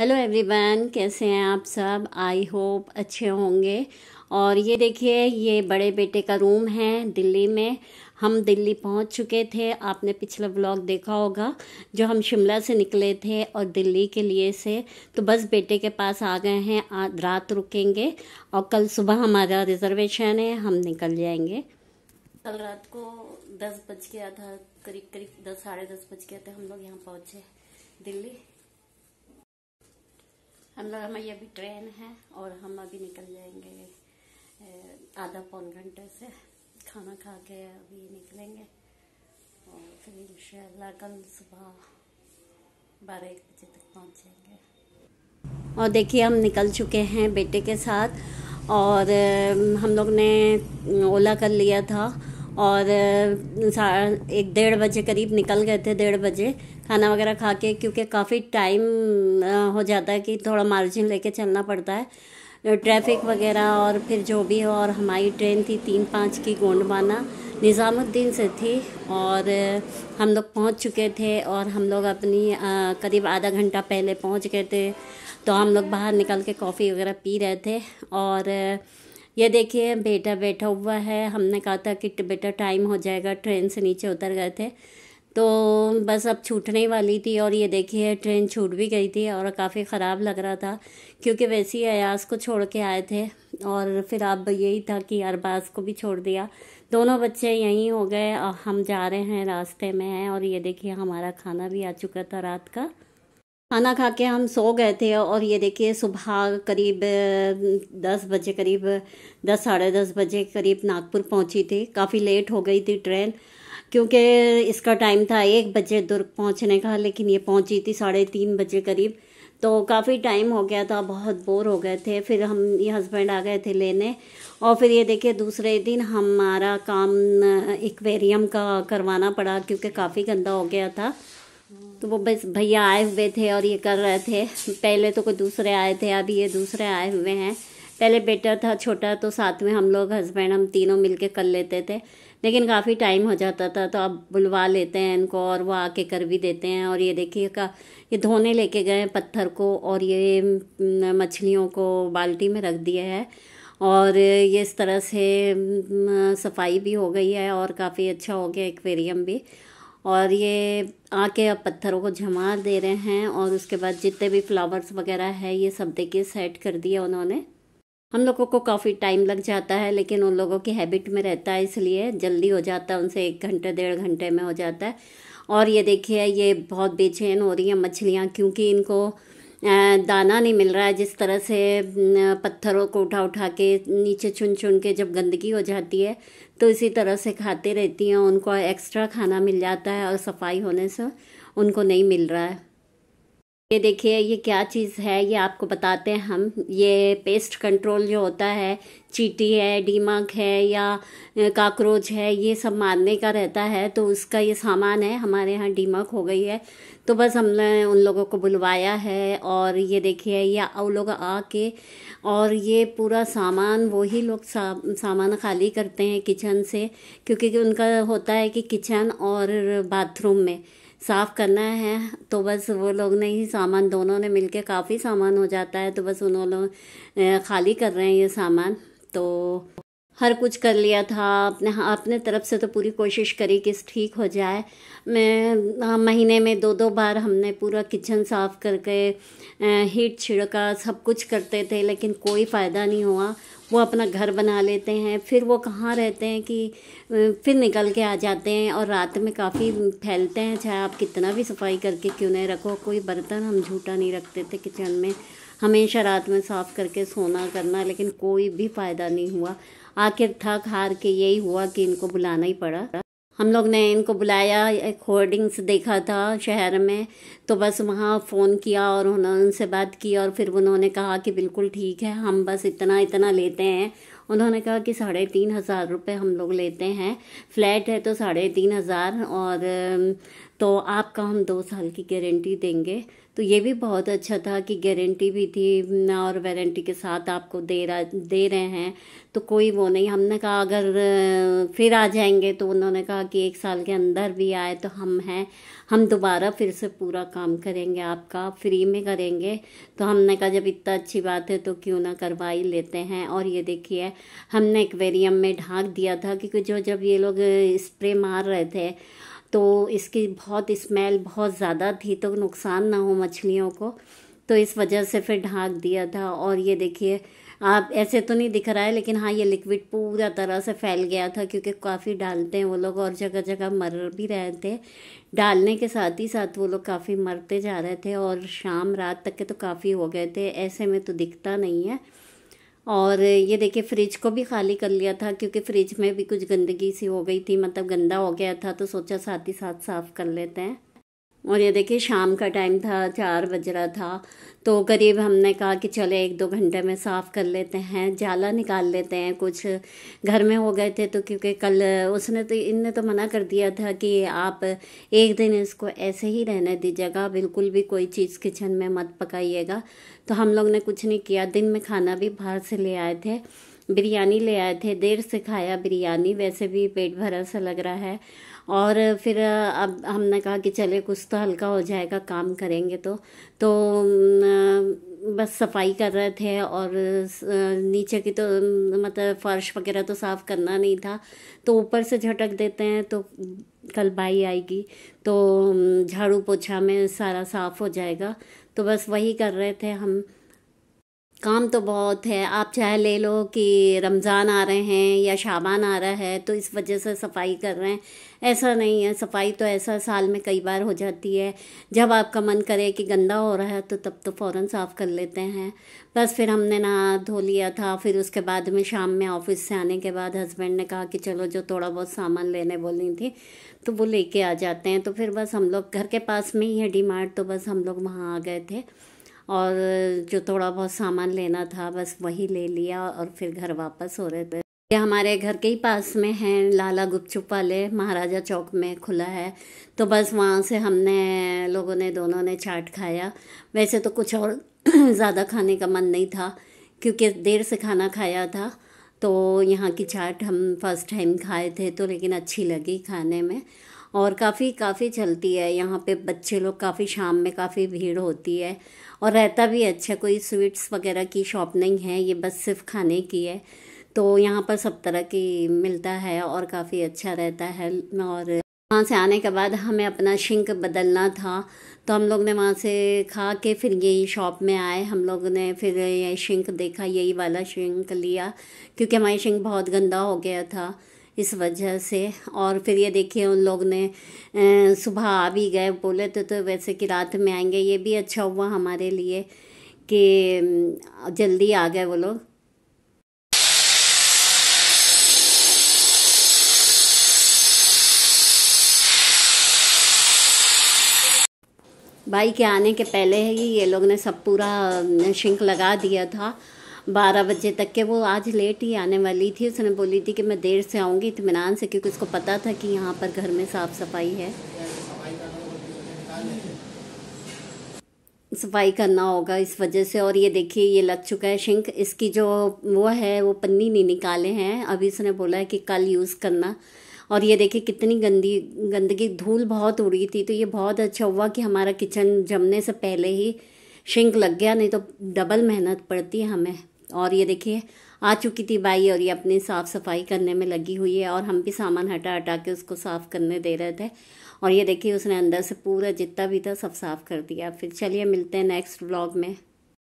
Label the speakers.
Speaker 1: hello everyone कैसे हैं आप सब आई होप अच्छे होंगे और ये देखिए ये बड़े बेटे का रूम है दिल्ली में हम दिल्ली पहुंच चुके थे आपने पिछला व्लॉग देखा होगा जो हम शिमला से निकले थे और दिल्ली के लिए से तो बस बेटे के पास आ गए हैं आज रात रुकेंगे और कल सुबह हमारा रिजर्वेशन है हम निकल जाएंगे कल रात को दस बज गया था करीब करीब दस साढ़े दस बज गया था हम लोग यहाँ पहुँचे दिल्ली हम लोग हमारी अभी ट्रेन है और हम अभी निकल जाएंगे आधा पौन घंटे से खाना खा के अभी निकलेंगे और फिर इन कल सुबह बारह एक बजे तक जाएंगे और देखिए हम निकल चुके हैं बेटे के साथ और हम लोग ने ओला कर लिया था और एक डेढ़ बजे करीब निकल गए थे डेढ़ बजे खाना वगैरह खा के क्योंकि काफ़ी टाइम हो जाता है कि थोड़ा मार्जिन लेके चलना पड़ता है ट्रैफिक वगैरह और फिर जो भी हो और हमारी ट्रेन थी तीन पाँच की गोंडवाना निज़ामुद्दीन से थी और हम लोग पहुंच चुके थे और हम लोग अपनी करीब आधा घंटा पहले पहुंच गए थे तो हम लोग बाहर निकल के कॉफ़ी वगैरह पी रहे थे और ये देखिए बेटा बैठा हुआ है हमने कहा था कि बेटा टाइम हो जाएगा ट्रेन से नीचे उतर गए थे तो बस अब छूटने वाली थी और ये देखिए ट्रेन छूट भी गई थी और काफ़ी ख़राब लग रहा था क्योंकि वैसे ही अयास को छोड़ के आए थे और फिर अब यही था कि अरबाज को भी छोड़ दिया दोनों बच्चे यहीं हो गए हम जा रहे हैं रास्ते में हैं और ये देखिए हमारा खाना भी आ चुका था रात का खाना खा के हम सो गए थे और ये देखिए सुबह करीब दस बजे करीब दस साढ़े दस बजे करीब नागपुर पहुंची थी काफ़ी लेट हो गई थी ट्रेन क्योंकि इसका टाइम था एक बजे दुर्ग पहुंचने का लेकिन ये पहुंची थी साढ़े तीन बजे करीब तो काफ़ी टाइम हो गया था बहुत बोर हो गए थे फिर हम ये हस्बैंड आ गए थे लेने और फिर ये देखिए दूसरे दिन हमारा काम एक्वेरियम का करवाना पड़ा क्योंकि काफ़ी गंदा हो गया था तो वो बस भैया आए हुए थे और ये कर रहे थे पहले तो कोई दूसरे आए थे अभी ये दूसरे आए हुए हैं पहले बेटा था छोटा तो साथ में हम लोग हस्बैंड हम तीनों मिलके कर लेते थे लेकिन काफ़ी टाइम हो जाता था तो अब बुलवा लेते हैं इनको और वो आके कर भी देते हैं और ये देखिए का ये धोने लेके गए हैं पत्थर को और ये मछलियों को बाल्टी में रख दिया है और ये इस तरह से सफाई भी हो गई है और काफ़ी अच्छा हो गया एक्वेरियम भी और ये आके अब पत्थरों को जमा दे रहे हैं और उसके बाद जितने भी फ्लावर्स वगैरह है ये सब देखिए सेट कर दिया उन्होंने हम लोगों को काफ़ी टाइम लग जाता है लेकिन उन लोगों की हैबिट में रहता है इसलिए जल्दी हो जाता है उनसे एक घंटे डेढ़ घंटे में हो जाता है और ये देखिए ये बहुत बेचैन हो रही है मछलियाँ क्योंकि इनको दाना नहीं मिल रहा है जिस तरह से पत्थरों को उठा उठा के नीचे चुन चुन के जब गंदगी हो जाती है तो इसी तरह से खाते रहती हैं उनको एक्स्ट्रा खाना मिल जाता है और सफाई होने से उनको नहीं मिल रहा है ये देखिए ये क्या चीज़ है ये आपको बताते हैं हम ये पेस्ट कंट्रोल जो होता है चीटी है डीमक है या काकरोच है ये सब मारने का रहता है तो उसका ये सामान है हमारे यहाँ डीमक हो गई है तो बस हमने उन लोगों को बुलवाया है और ये देखिए ये वो लोग आके और ये पूरा सामान वही लोग सा, सामान खाली करते हैं किचन से क्योंकि उनका होता है कि किचन और बाथरूम में साफ़ करना है तो बस वो लोग ने ही सामान दोनों ने मिलके काफ़ी सामान हो जाता है तो बस उन्होंने लोग खाली कर रहे हैं ये सामान तो हर कुछ कर लिया था अपने अपने तरफ से तो पूरी कोशिश करी कि ठीक हो जाए मैं महीने में दो दो बार हमने पूरा किचन साफ़ करके हीट छिड़का सब कुछ करते थे लेकिन कोई फ़ायदा नहीं हुआ वो अपना घर बना लेते हैं फिर वो कहाँ रहते हैं कि फिर निकल के आ जाते हैं और रात में काफ़ी फैलते हैं चाहे आप कितना भी सफाई करके क्यों नहीं रखो कोई बर्तन हम झूठा नहीं रखते थे किचन में हमेशा रात में साफ़ करके सोना करना लेकिन कोई भी फ़ायदा नहीं हुआ आखिर थक हार के यही हुआ कि इनको बुलाना ही पड़ा हम लोग ने इनको बुलाया एक होर्डिंग्स देखा था शहर में तो बस वहाँ फ़ोन किया और उन्होंने उनसे बात की और फिर उन्होंने कहा कि बिल्कुल ठीक है हम बस इतना इतना लेते हैं उन्होंने कहा कि साढ़े तीन हज़ार रुपये हम लोग लेते हैं फ्लैट है तो साढ़े तीन हज़ार और तो आपका हम दो साल की गारंटी देंगे तो ये भी बहुत अच्छा था कि गारंटी भी थी और वारंटी के साथ आपको दे रहा दे रहे हैं तो कोई वो नहीं हमने कहा अगर फिर आ जाएंगे तो उन्होंने कहा कि एक साल के अंदर भी आए तो हम हैं हम दोबारा फिर से पूरा काम करेंगे आपका फ्री में करेंगे तो हमने कहा जब इतना अच्छी बात है तो क्यों ना करवा ही लेते हैं और ये देखिए हमने एक्वेरियम में ढाँक दिया था क्योंकि जो जब ये लोग स्प्रे मार रहे थे तो इसकी बहुत स्मेल बहुत ज़्यादा थी तो नुकसान ना हो मछलियों को तो इस वजह से फिर ढाँक दिया था और ये देखिए आप ऐसे तो नहीं दिख रहा है लेकिन हाँ ये लिक्विड पूरा तरह से फैल गया था क्योंकि काफ़ी डालते हैं वो लोग और जगह जगह मर भी रहे थे डालने के साथ ही साथ वो लोग काफ़ी मरते जा रहे थे और शाम रात तक के तो काफ़ी हो गए थे ऐसे में तो दिखता नहीं है और ये देखिए फ्रिज को भी खाली कर लिया था क्योंकि फ्रिज में भी कुछ गंदगी सी हो गई थी मतलब गंदा हो गया था तो सोचा साथ ही साथ साफ़ कर लेते हैं और ये देखिए शाम का टाइम था चार बज रहा था तो करीब हमने कहा कि चले एक दो घंटे में साफ़ कर लेते हैं जाला निकाल लेते हैं कुछ घर में हो गए थे तो क्योंकि कल उसने तो इनने तो मना कर दिया था कि आप एक दिन इसको ऐसे ही रहने दीजिएगा बिल्कुल भी कोई चीज़ किचन में मत पकाइएगा तो हम लोग ने कुछ नहीं किया दिन में खाना भी बाहर से ले आए थे बिरयानी ले आए थे देर से खाया बिरयानी वैसे भी पेट भरा सा लग रहा है और फिर अब हमने कहा कि चले कुछ तो हल्का हो जाएगा काम करेंगे तो तो बस सफाई कर रहे थे और नीचे की तो मतलब फर्श वगैरह तो साफ़ करना नहीं था तो ऊपर से झटक देते हैं तो कल बाई आएगी तो झाड़ू पोछा में सारा साफ़ हो जाएगा तो बस वही कर रहे थे हम काम तो बहुत है आप चाहे ले लो कि रमज़ान आ रहे हैं या शाबान आ रहा है तो इस वजह से सफाई कर रहे हैं ऐसा नहीं है सफाई तो ऐसा साल में कई बार हो जाती है जब आपका मन करे कि गंदा हो रहा है तो तब तो फ़ौर साफ़ कर लेते हैं बस फिर हमने ना धो लिया था फिर उसके बाद में शाम में ऑफिस से आने के बाद हस्बैंड ने कहा कि चलो जो थोड़ा बहुत सामान लेने बोली थी तो वो लेके आ जाते हैं तो फिर बस हम लोग घर के पास में ही है डी मार्ट तो बस हम लोग वहाँ आ गए थे और जो थोड़ा बहुत सामान लेना था बस वही ले लिया और फिर घर वापस हो रहे थे ये हमारे घर के ही पास में है लाला गुपचुप वाले महाराजा चौक में खुला है तो बस वहाँ से हमने लोगों ने दोनों ने चाट खाया वैसे तो कुछ और ज़्यादा खाने का मन नहीं था क्योंकि देर से खाना खाया था तो यहाँ की चाट हम फर्स्ट टाइम खाए थे तो लेकिन अच्छी लगी खाने में और काफ़ी काफ़ी चलती है यहाँ पे बच्चे लोग काफ़ी शाम में काफ़ी भीड़ होती है और रहता भी अच्छा कोई स्वीट्स वगैरह की शॉप नहीं है ये बस सिर्फ खाने की है तो यहाँ पर सब तरह की मिलता है और काफ़ी अच्छा रहता है और वहाँ से आने के बाद हमें अपना शिंक बदलना था तो हम लोग ने वहाँ से खा के फिर यही शॉप में आए हम लोग ने फिर ये शिंक देखा यही वाला शिंक लिया क्योंकि हमारी शिंक बहुत गंदा हो गया था इस वजह से और फिर ये देखिए उन लोग ने सुबह आ भी गए बोले तो, तो वैसे कि रात में आएंगे ये भी अच्छा हुआ हमारे लिए कि जल्दी आ गए वो लोग भाई के आने के पहले ही ये लोग ने सब पूरा शिंक लगा दिया था बारह बजे तक के वो आज लेट ही आने वाली थी उसने बोली थी कि मैं देर से आऊँगी इतमान से क्योंकि उसको पता था कि यहाँ पर घर में साफ़ सफाई है सफाई करना होगा इस वजह से और ये देखिए ये लग चुका है शिंक इसकी जो वो है वो पन्नी नहीं निकाले हैं अभी इसने बोला है कि कल यूज़ करना और ये देखिए कितनी गंदी गंदगी धूल बहुत उड़ी थी तो ये बहुत अच्छा हुआ कि हमारा किचन जमने से पहले ही शिंक लग गया नहीं तो डबल मेहनत पड़ती है हमें और ये देखिए आ चुकी थी बाई और ये अपनी साफ़ सफाई करने में लगी हुई है और हम भी सामान हटा हटा के उसको साफ़ करने दे रहे थे और ये देखिए उसने अंदर से पूरा जितना भी था सब साफ़ कर दिया फिर चलिए मिलते हैं नेक्स्ट व्लॉग में